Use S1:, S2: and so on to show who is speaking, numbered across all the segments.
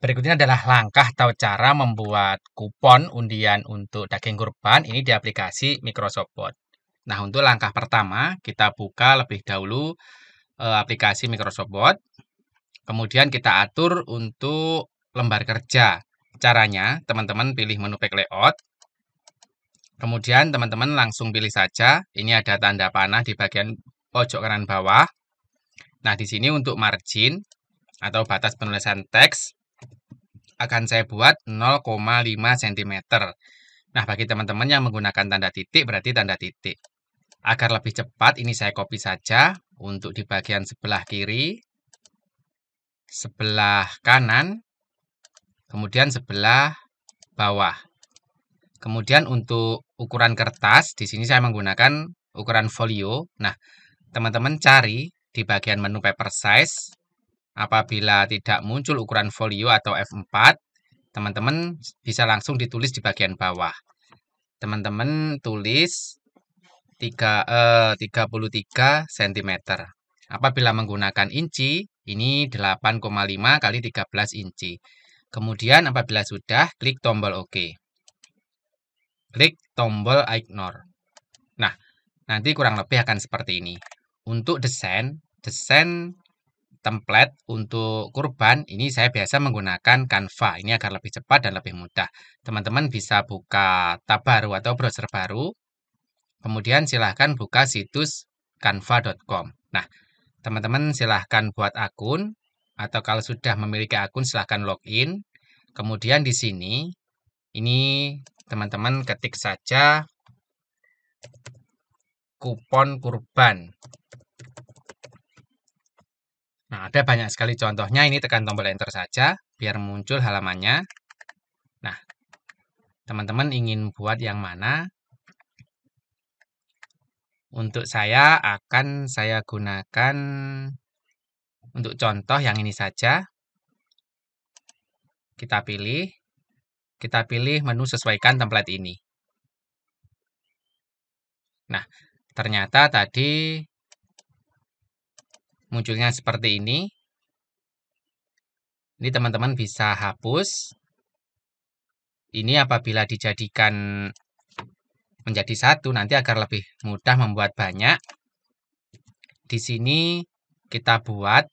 S1: Berikutnya adalah langkah atau cara membuat kupon undian untuk daging kurban ini di aplikasi Microsoft Word. Nah, untuk langkah pertama, kita buka lebih dahulu e, aplikasi Microsoft Word. Kemudian kita atur untuk lembar kerja. Caranya, teman-teman pilih menu pack layout. Kemudian teman-teman langsung pilih saja. Ini ada tanda panah di bagian pojok kanan bawah. Nah, di sini untuk margin atau batas penulisan teks akan saya buat 0,5 cm. Nah, bagi teman-teman yang menggunakan tanda titik, berarti tanda titik. Agar lebih cepat, ini saya copy saja untuk di bagian sebelah kiri, sebelah kanan, kemudian sebelah bawah. Kemudian untuk ukuran kertas, di sini saya menggunakan ukuran folio. Nah, teman-teman cari di bagian menu paper size, Apabila tidak muncul ukuran folio atau F4, teman-teman bisa langsung ditulis di bagian bawah. Teman-teman tulis 3, eh, 33 cm. Apabila menggunakan inci, ini 8,5 kali 13 inci. Kemudian apabila sudah, klik tombol OK. Klik tombol Ignore. Nah, nanti kurang lebih akan seperti ini. Untuk desain, desain template untuk kurban ini saya biasa menggunakan Canva. Ini agar lebih cepat dan lebih mudah. Teman-teman bisa buka tab baru atau browser baru. Kemudian silahkan buka situs canva.com. Nah, teman-teman silahkan buat akun atau kalau sudah memiliki akun silahkan login. Kemudian di sini ini teman-teman ketik saja kupon kurban Nah, ada banyak sekali contohnya. Ini tekan tombol enter saja biar muncul halamannya. Nah, teman-teman ingin buat yang mana? Untuk saya akan saya gunakan untuk contoh yang ini saja. Kita pilih. Kita pilih menu sesuaikan template ini. Nah, ternyata tadi munculnya seperti ini. Ini teman-teman bisa hapus. Ini apabila dijadikan menjadi satu nanti agar lebih mudah membuat banyak. Di sini kita buat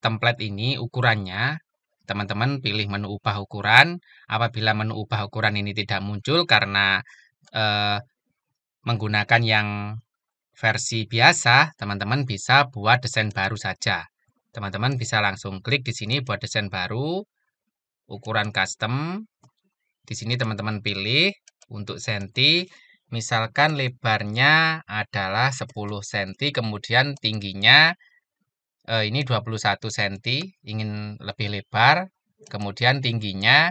S1: template ini ukurannya. Teman-teman pilih menu ubah ukuran. Apabila menu ubah ukuran ini tidak muncul karena eh, menggunakan yang versi biasa, teman-teman bisa buat desain baru saja. Teman-teman bisa langsung klik di sini buat desain baru, ukuran custom. Di sini teman-teman pilih untuk senti, misalkan lebarnya adalah 10 cm, kemudian tingginya eh, ini 21 cm, ingin lebih lebar, kemudian tingginya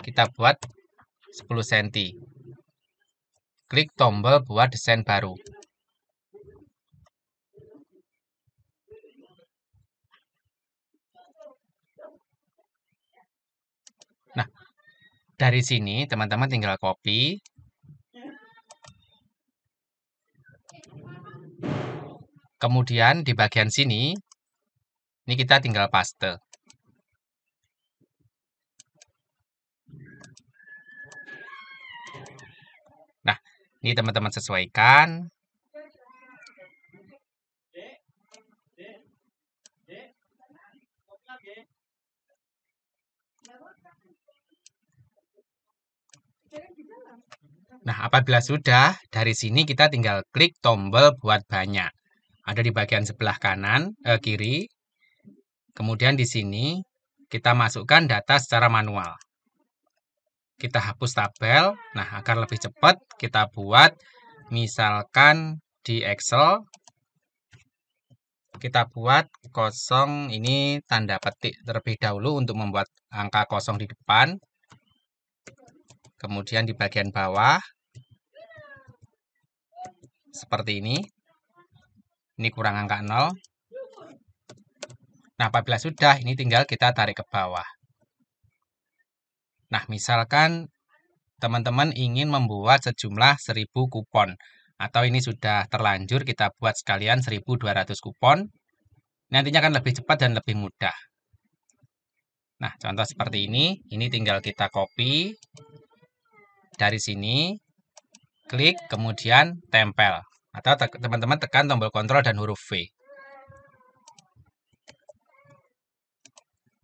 S1: kita buat 10 cm. Klik tombol buat desain baru. Nah, dari sini teman-teman tinggal copy. Kemudian di bagian sini, ini kita tinggal paste. Nah, ini teman-teman sesuaikan. Nah, apabila sudah, dari sini kita tinggal klik tombol buat banyak. Ada di bagian sebelah kanan, eh, kiri. Kemudian di sini kita masukkan data secara manual. Kita hapus tabel. Nah, agar lebih cepat, kita buat misalkan di Excel kita buat kosong ini tanda petik terlebih dahulu untuk membuat angka kosong di depan. Kemudian di bagian bawah seperti ini. Ini kurang angka 0. Nah, apabila sudah, ini tinggal kita tarik ke bawah. Nah, misalkan teman-teman ingin membuat sejumlah 1000 kupon. Atau ini sudah terlanjur, kita buat sekalian 1200 kupon. Nantinya akan lebih cepat dan lebih mudah. Nah, contoh seperti ini. Ini tinggal kita copy dari sini klik, kemudian tempel. Atau teman-teman tekan tombol kontrol dan huruf V.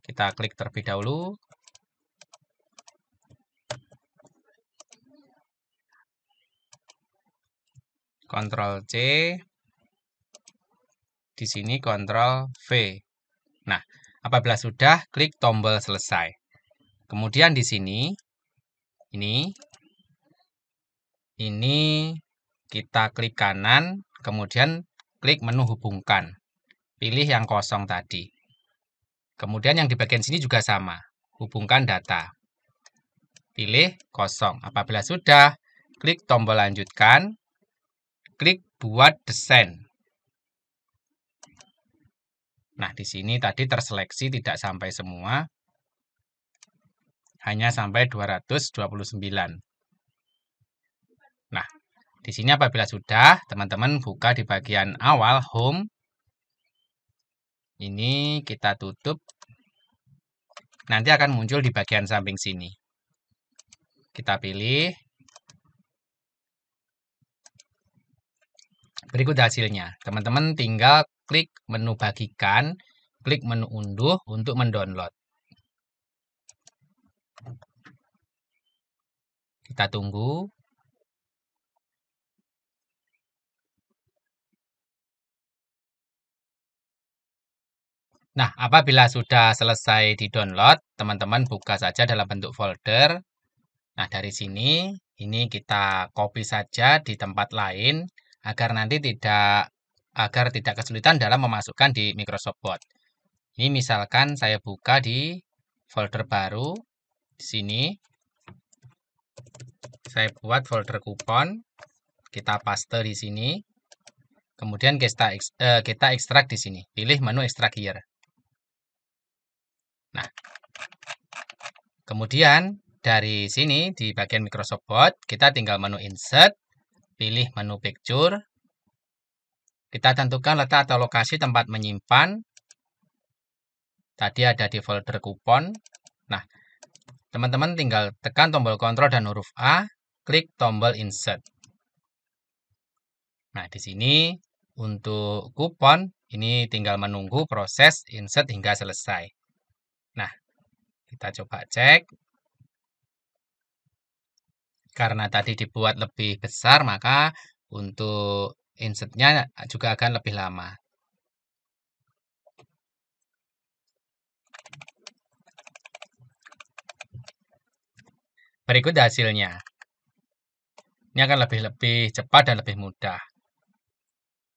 S1: Kita klik terlebih dahulu. Ctrl C. Di sini kontrol V. Nah, apabila sudah, klik tombol selesai. Kemudian di sini, ini ini kita klik kanan, kemudian klik menu hubungkan. Pilih yang kosong tadi. Kemudian yang di bagian sini juga sama, hubungkan data. Pilih kosong. Apabila sudah, klik tombol lanjutkan, klik buat desain. Nah, di sini tadi terseleksi tidak sampai semua, hanya sampai 229. Nah, di sini apabila sudah, teman-teman buka di bagian awal home. Ini kita tutup. Nanti akan muncul di bagian samping sini. Kita pilih. Berikut hasilnya. Teman-teman tinggal klik menu bagikan, klik menu unduh untuk mendownload. Kita tunggu Nah, apabila sudah selesai di-download, teman-teman buka saja dalam bentuk folder. Nah, dari sini ini kita copy saja di tempat lain agar nanti tidak agar tidak kesulitan dalam memasukkan di Microsoft Word. Ini misalkan saya buka di folder baru di sini saya buat folder kupon kita paste di sini kemudian eh, kita, ekstrak di sini pilih menu ekstrak here Nah, kemudian dari sini di bagian Microsoft Word, kita tinggal menu Insert, pilih menu Picture, kita tentukan letak atau lokasi tempat menyimpan. Tadi ada di folder kupon. Nah, teman-teman tinggal tekan tombol Ctrl dan huruf A, klik tombol insert. Nah, di sini untuk kupon, ini tinggal menunggu proses insert hingga selesai. Kita coba cek. Karena tadi dibuat lebih besar, maka untuk insertnya juga akan lebih lama. Berikut hasilnya. Ini akan lebih-lebih cepat dan lebih mudah.